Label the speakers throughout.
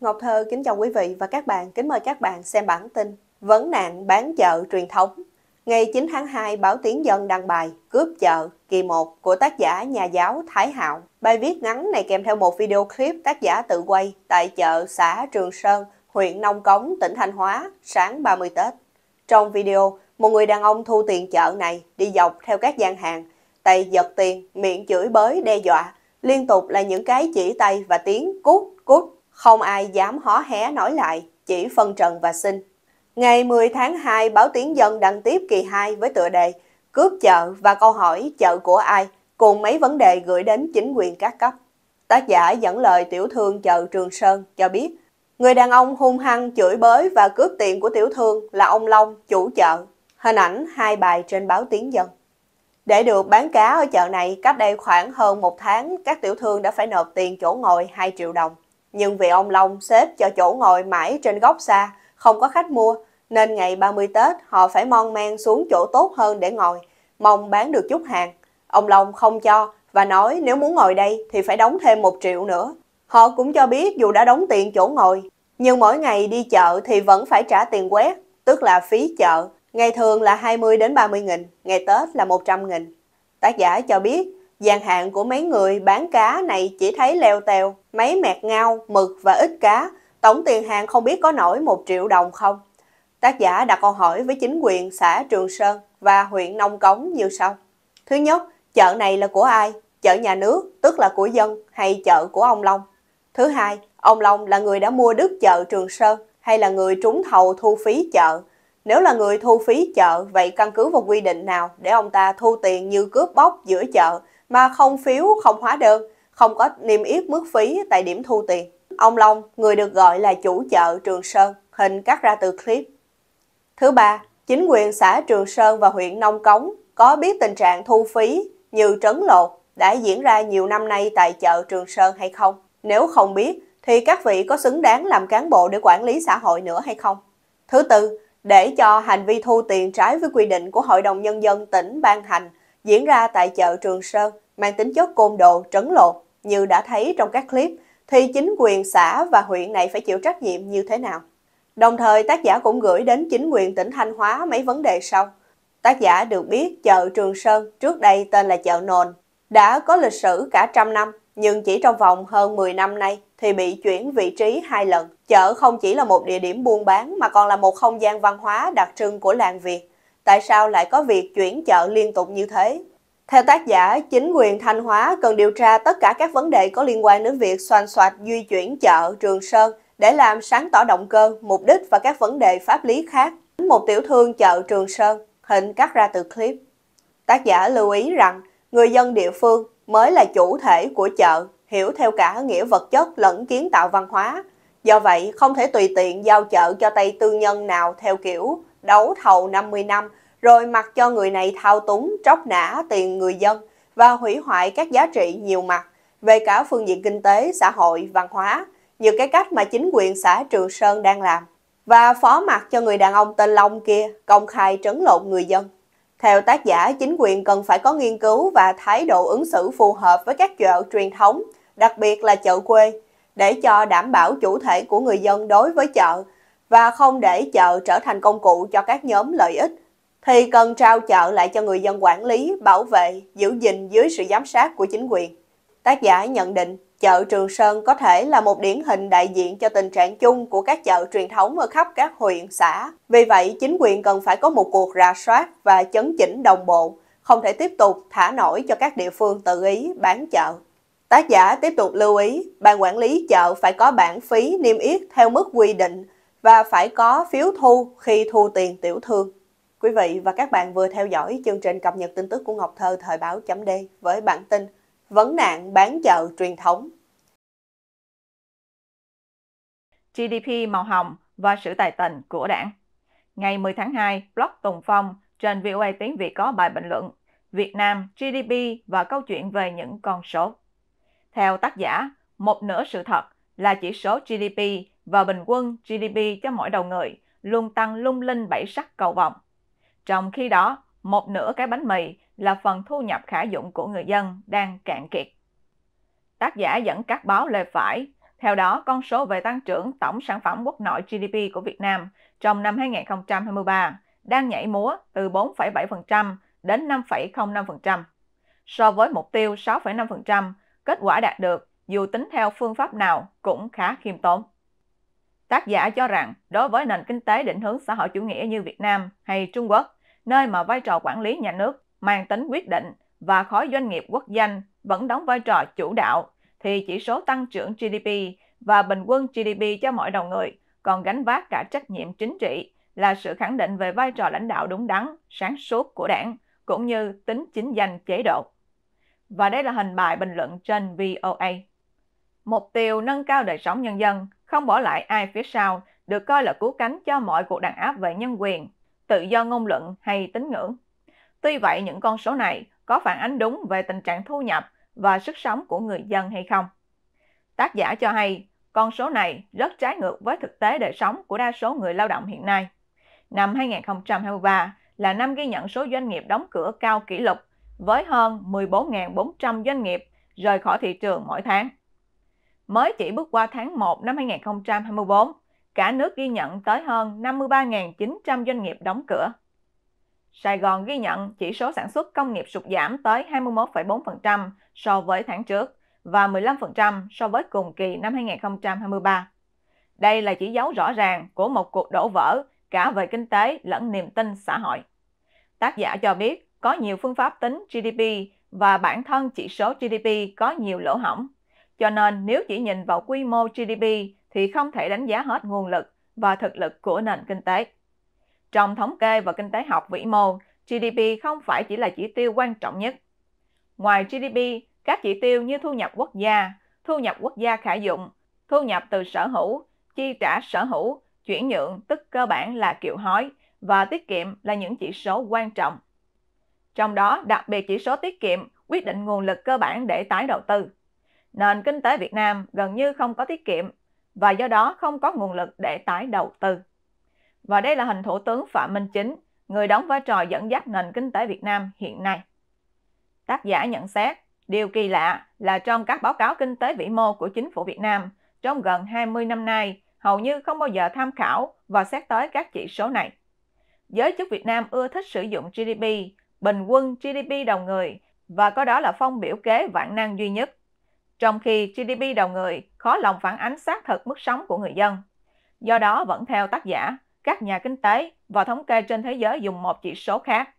Speaker 1: Ngọc Thơ kính chào quý vị và các bạn, kính mời các bạn xem bản tin Vấn nạn bán chợ truyền thống. Ngày 9 tháng 2, Báo Tiếng Dân đăng bài Cướp chợ kỳ 1 của tác giả nhà giáo Thái Hạo. Bài viết ngắn này kèm theo một video clip tác giả tự quay tại chợ xã Trường Sơn, huyện Nông Cống, tỉnh Thanh Hóa, sáng 30 Tết. Trong video, một người đàn ông thu tiền chợ này đi dọc theo các gian hàng, tay giật tiền, miệng chửi bới đe dọa, liên tục là những cái chỉ tay và tiếng cút cút không ai dám hó hé nói lại, chỉ phân trần và xin. Ngày 10 tháng 2, báo Tiếng Dân đăng tiếp kỳ 2 với tựa đề Cướp chợ và câu hỏi chợ của ai cùng mấy vấn đề gửi đến chính quyền các cấp. Tác giả dẫn lời tiểu thương chợ Trường Sơn cho biết, người đàn ông hung hăng chửi bới và cướp tiền của tiểu thương là ông Long, chủ chợ. Hình ảnh hai bài trên báo Tiếng Dân. Để được bán cá ở chợ này, cách đây khoảng hơn một tháng, các tiểu thương đã phải nộp tiền chỗ ngồi 2 triệu đồng. Nhưng vì ông Long xếp cho chỗ ngồi mãi trên góc xa, không có khách mua, nên ngày 30 Tết họ phải mon men xuống chỗ tốt hơn để ngồi, mong bán được chút hàng. Ông Long không cho và nói nếu muốn ngồi đây thì phải đóng thêm 1 triệu nữa. Họ cũng cho biết dù đã đóng tiền chỗ ngồi, nhưng mỗi ngày đi chợ thì vẫn phải trả tiền quét, tức là phí chợ. Ngày thường là 20 đến 30 nghìn, ngày Tết là 100 nghìn. Tác giả cho biết Gian hạn của mấy người bán cá này chỉ thấy leo tèo, mấy mẹt ngao, mực và ít cá, tổng tiền hàng không biết có nổi 1 triệu đồng không. Tác giả đặt câu hỏi với chính quyền xã Trường Sơn và huyện Nông Cống như sau. Thứ nhất, chợ này là của ai? Chợ nhà nước, tức là của dân, hay chợ của ông Long? Thứ hai, ông Long là người đã mua đứt chợ Trường Sơn hay là người trúng thầu thu phí chợ? Nếu là người thu phí chợ, vậy căn cứ vào quy định nào để ông ta thu tiền như cướp bóc giữa chợ mà không phiếu, không hóa đơn, không có niêm yết mức phí tại điểm thu tiền. Ông Long, người được gọi là chủ chợ Trường Sơn, hình cắt ra từ clip. Thứ ba, chính quyền xã Trường Sơn và huyện Nông Cống có biết tình trạng thu phí như trấn lộ đã diễn ra nhiều năm nay tại chợ Trường Sơn hay không? Nếu không biết, thì các vị có xứng đáng làm cán bộ để quản lý xã hội nữa hay không? Thứ tư, để cho hành vi thu tiền trái với quy định của Hội đồng Nhân dân tỉnh ban hành diễn ra tại chợ Trường Sơn mang tính chất côn đồ, trấn lột như đã thấy trong các clip thì chính quyền xã và huyện này phải chịu trách nhiệm như thế nào. Đồng thời tác giả cũng gửi đến chính quyền tỉnh Thanh Hóa mấy vấn đề sau. Tác giả được biết chợ Trường Sơn trước đây tên là chợ Nồn đã có lịch sử cả trăm năm nhưng chỉ trong vòng hơn 10 năm nay thì bị chuyển vị trí hai lần. Chợ không chỉ là một địa điểm buôn bán mà còn là một không gian văn hóa đặc trưng của làng Việt tại sao lại có việc chuyển chợ liên tục như thế. Theo tác giả, chính quyền Thanh Hóa cần điều tra tất cả các vấn đề có liên quan đến việc soàn soạt di chuyển chợ Trường Sơn để làm sáng tỏ động cơ, mục đích và các vấn đề pháp lý khác. Một tiểu thương chợ Trường Sơn, hình cắt ra từ clip. Tác giả lưu ý rằng, người dân địa phương mới là chủ thể của chợ, hiểu theo cả nghĩa vật chất lẫn kiến tạo văn hóa. Do vậy, không thể tùy tiện giao chợ cho tay tư nhân nào theo kiểu đấu thầu 50 năm, rồi mặc cho người này thao túng, tróc nã tiền người dân và hủy hoại các giá trị nhiều mặt về cả phương diện kinh tế, xã hội, văn hóa, như cái cách mà chính quyền xã Trường Sơn đang làm, và phó mặc cho người đàn ông tên Long kia công khai trấn lộn người dân. Theo tác giả, chính quyền cần phải có nghiên cứu và thái độ ứng xử phù hợp với các chợ truyền thống, đặc biệt là chợ quê, để cho đảm bảo chủ thể của người dân đối với chợ và không để chợ trở thành công cụ cho các nhóm lợi ích, thì cần trao chợ lại cho người dân quản lý, bảo vệ, giữ gìn dưới sự giám sát của chính quyền. Tác giả nhận định chợ Trường Sơn có thể là một điển hình đại diện cho tình trạng chung của các chợ truyền thống ở khắp các huyện, xã. Vì vậy, chính quyền cần phải có một cuộc rà soát và chấn chỉnh đồng bộ, không thể tiếp tục thả nổi cho các địa phương tự ý bán chợ. Tác giả tiếp tục lưu ý, ban quản lý chợ phải có bản phí niêm yết theo mức quy định và phải có phiếu thu khi thu tiền tiểu thương. Quý vị và các bạn vừa theo dõi chương trình cập nhật tin tức của Ngọc Thơ thời báo chấm D với bản tin Vấn nạn bán chợ truyền thống.
Speaker 2: GDP màu hồng và sự tài tình của đảng. Ngày 10 tháng 2, blog Tùng Phong trên VOA tiếng Việt có bài bình luận Việt Nam, GDP và câu chuyện về những con số. Theo tác giả, một nửa sự thật là chỉ số GDP và bình quân GDP cho mỗi đầu người luôn tăng lung linh bảy sắc cầu vòng. Trong khi đó, một nửa cái bánh mì là phần thu nhập khả dụng của người dân đang cạn kiệt. Tác giả dẫn các báo lề phải, theo đó con số về tăng trưởng tổng sản phẩm quốc nội GDP của Việt Nam trong năm 2023 đang nhảy múa từ 4,7% đến 5,05%. So với mục tiêu 6,5%, kết quả đạt được dù tính theo phương pháp nào cũng khá khiêm tốn. Tác giả cho rằng đối với nền kinh tế định hướng xã hội chủ nghĩa như Việt Nam hay Trung Quốc, nơi mà vai trò quản lý nhà nước mang tính quyết định và khối doanh nghiệp quốc doanh vẫn đóng vai trò chủ đạo, thì chỉ số tăng trưởng GDP và bình quân GDP cho mọi đầu người còn gánh vác cả trách nhiệm chính trị là sự khẳng định về vai trò lãnh đạo đúng đắn, sáng suốt của đảng, cũng như tính chính danh chế độ. Và đây là hình bài bình luận trên VOA. Mục tiêu nâng cao đời sống nhân dân không bỏ lại ai phía sau, được coi là cứu cánh cho mọi cuộc đàn áp về nhân quyền, tự do ngôn luận hay tín ngưỡng. Tuy vậy, những con số này có phản ánh đúng về tình trạng thu nhập và sức sống của người dân hay không? Tác giả cho hay, con số này rất trái ngược với thực tế đời sống của đa số người lao động hiện nay. Năm 2023 là năm ghi nhận số doanh nghiệp đóng cửa cao kỷ lục với hơn 14.400 doanh nghiệp rời khỏi thị trường mỗi tháng mới chỉ bước qua tháng 1 năm 2024, cả nước ghi nhận tới hơn 53.900 doanh nghiệp đóng cửa. Sài Gòn ghi nhận chỉ số sản xuất công nghiệp sụt giảm tới 21,4% so với tháng trước và 15% so với cùng kỳ năm 2023. Đây là chỉ dấu rõ ràng của một cuộc đổ vỡ cả về kinh tế lẫn niềm tin xã hội. Tác giả cho biết có nhiều phương pháp tính GDP và bản thân chỉ số GDP có nhiều lỗ hổng cho nên nếu chỉ nhìn vào quy mô GDP thì không thể đánh giá hết nguồn lực và thực lực của nền kinh tế. Trong thống kê và kinh tế học vĩ mô, GDP không phải chỉ là chỉ tiêu quan trọng nhất. Ngoài GDP, các chỉ tiêu như thu nhập quốc gia, thu nhập quốc gia khả dụng, thu nhập từ sở hữu, chi trả sở hữu, chuyển nhượng tức cơ bản là kiệu hói và tiết kiệm là những chỉ số quan trọng. Trong đó, đặc biệt chỉ số tiết kiệm quyết định nguồn lực cơ bản để tái đầu tư nền kinh tế Việt Nam gần như không có tiết kiệm và do đó không có nguồn lực để tái đầu tư. Và đây là hình Thủ tướng Phạm Minh Chính, người đóng vai trò dẫn dắt nền kinh tế Việt Nam hiện nay. Tác giả nhận xét, điều kỳ lạ là trong các báo cáo kinh tế vĩ mô của chính phủ Việt Nam trong gần 20 năm nay, hầu như không bao giờ tham khảo và xét tới các chỉ số này. Giới chức Việt Nam ưa thích sử dụng GDP, bình quân GDP đầu người và có đó là phong biểu kế vạn năng duy nhất trong khi GDP đầu người khó lòng phản ánh xác thực mức sống của người dân. Do đó vẫn theo tác giả, các nhà kinh tế và thống kê trên thế giới dùng một chỉ số khác,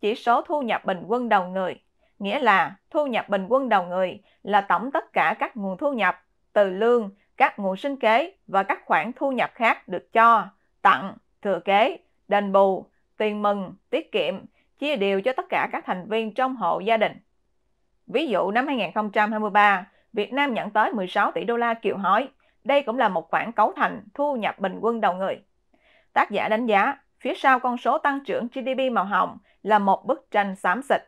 Speaker 2: chỉ số thu nhập bình quân đầu người, nghĩa là thu nhập bình quân đầu người là tổng tất cả các nguồn thu nhập từ lương, các nguồn sinh kế và các khoản thu nhập khác được cho, tặng, thừa kế, đền bù, tiền mừng, tiết kiệm, chia đều cho tất cả các thành viên trong hộ gia đình. Ví dụ năm 2023, Việt Nam nhận tới 16 tỷ đô la kiều hối. Đây cũng là một khoản cấu thành thu nhập bình quân đầu người. Tác giả đánh giá, phía sau con số tăng trưởng GDP màu hồng là một bức tranh xám xịt.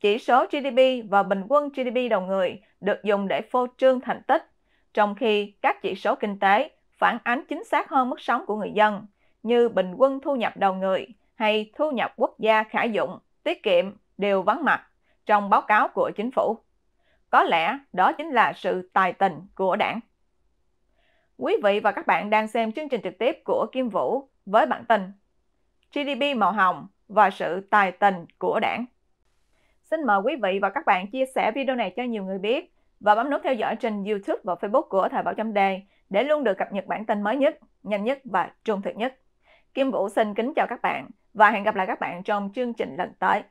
Speaker 2: Chỉ số GDP và bình quân GDP đầu người được dùng để phô trương thành tích, trong khi các chỉ số kinh tế phản ánh chính xác hơn mức sống của người dân, như bình quân thu nhập đầu người hay thu nhập quốc gia khả dụng, tiết kiệm đều vắng mặt trong báo cáo của chính phủ. Có lẽ đó chính là sự tài tình của đảng. Quý vị và các bạn đang xem chương trình trực tiếp của Kim Vũ với bản tin GDP màu hồng và sự tài tình của đảng. Xin mời quý vị và các bạn chia sẻ video này cho nhiều người biết và bấm nút theo dõi trên YouTube và Facebook của Thời báo chấm đề để luôn được cập nhật bản tin mới nhất, nhanh nhất và trung thực nhất. Kim Vũ xin kính chào các bạn và hẹn gặp lại các bạn trong chương trình lần tới.